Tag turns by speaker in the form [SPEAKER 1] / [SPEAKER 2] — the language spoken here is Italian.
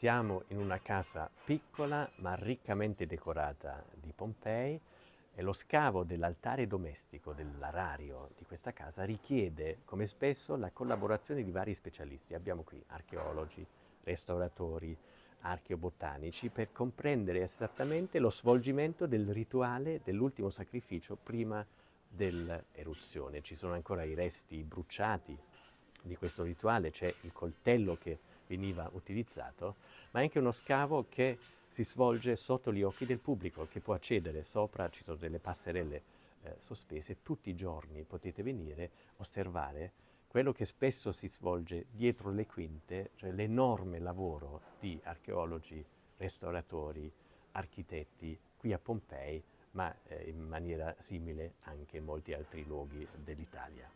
[SPEAKER 1] Siamo in una casa piccola ma riccamente decorata di Pompei e lo scavo dell'altare domestico, dell'arario di questa casa richiede, come spesso, la collaborazione di vari specialisti. Abbiamo qui archeologi, restauratori, archeobotanici per comprendere esattamente lo svolgimento del rituale dell'ultimo sacrificio prima dell'eruzione. Ci sono ancora i resti bruciati di questo rituale, c'è il coltello che veniva utilizzato, ma anche uno scavo che si svolge sotto gli occhi del pubblico, che può accedere sopra, ci sono delle passerelle eh, sospese, tutti i giorni potete venire, osservare quello che spesso si svolge dietro le quinte, cioè l'enorme lavoro di archeologi, restauratori, architetti qui a Pompei, ma eh, in maniera simile anche in molti altri luoghi
[SPEAKER 2] dell'Italia.